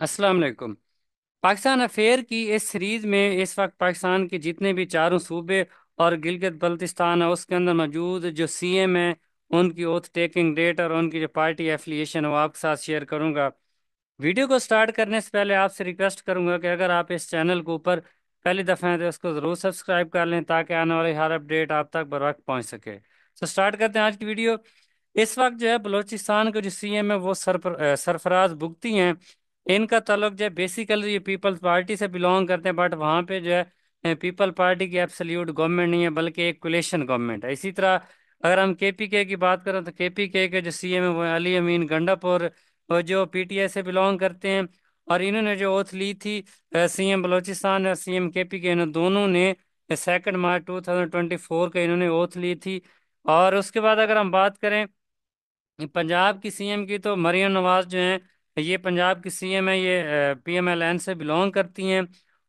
Aslam Pakistan affair की इस series में इस वक्त पाकिस्तान के जितने भी चारों सूबे और गिलगित बल्तिस्तान है उसके अंदर मौजूद जो सी एम है उनकी ओथ टेकिंग डेट और उनकी जो पार्टी एफिलिएशन है वो आपके साथ शेयर करूँगा वीडियो को स्टार्ट करने से पहले आपसे रिक्वेस्ट करूँगा कि अगर आप इस चैनल के ऊपर पहली दफ़ा हैं तो उसको ज़रूर सब्सक्राइब कर लें ताकि आने वाली हर अपडेट आप तक बर वक्त पहुँच सके तो स्टार्ट करते हैं आज की वीडियो इस वक्त जो है बलोचिस्तान के जो सी एम है वो सरफराज बुगती हैं इनका तल्लुक जो है बेसिकली ये पीपल्स पार्टी से बिलोंग करते हैं बट वहाँ पे जो है पीपल पार्टी की एब्सोल्यूट गवर्नमेंट नहीं है बल्कि एक कुलेशन गवर्नमेंट है इसी तरह अगर हम के पी के की बात करें तो के पी के जो सी एम है वो अली अमीन गंडप और जो पी टी आई से बिलोंग करते हैं और इन्होंने जो ओथ ली थी सी एम बलोचिस्तान और सी एम के पी के इन दोनों ने second March two thousand twenty four का इन्होंने ओथ ली थी और उसके बाद अगर हम बात करें पंजाब की सीएम की तो मरियम नवाज जो हैं ये पंजाब की सी एम है ये पी एम एल एन से बिलोंग करती हैं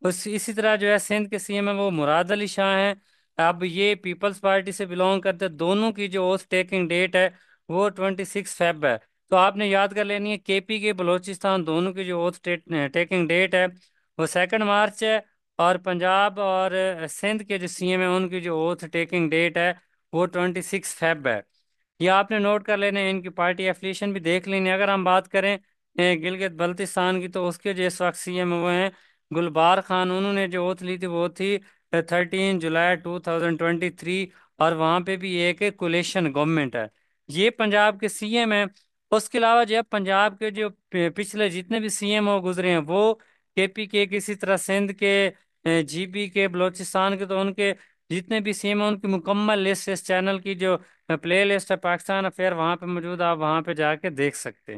उस इसी तरह जो है सिंध के सी एम है वो मुराद अली शाह हैं अब ये पीपल्स पार्टी से बिलोंग करते हैं दोनों की जो ओस टेकिंग डेट है वो ट्वेंटी सिक्स फेब है तो आपने याद कर लेनी है के पी के बलोचिस्तान दोनों की जो ओस टेकिंग डेट है वो सेकेंड मार्च है और पंजाब और सिंध के जो सी एम है उनकी जो ओथ टेकिंग डेट है वो ट्वेंटी सिक्स फेब है ये आपने नोट कर लेने इनकी पार्टी एफिलिएशन भी देख लेनी अगर हम बात करें गिलगित बल्तिस्तान की तो उसके जो सी एम वो हैं गुलबार खान उन्होंने जो ओथ ली थी वो थी thirteen July two thousand twenty three और वहाँ पे भी एक कुलेशन गवर्नमेंट है ये पंजाब के सी एम हैं उसके अलावा जो है पंजाब के जो पिछले जितने भी सी एम हो गुजरे हैं वो के पी के किसी तरह सिंध के जी पी के बलोचिस्तान के तो उनके जितने भी सी एम हैं उनकी मुकम्मल लिस्ट इस चैनल की जो प्ले लिस्ट है पाकिस्तान अफेयर वहाँ पर मौजूद है, आप वहाँ पर जाके देख सकते हैं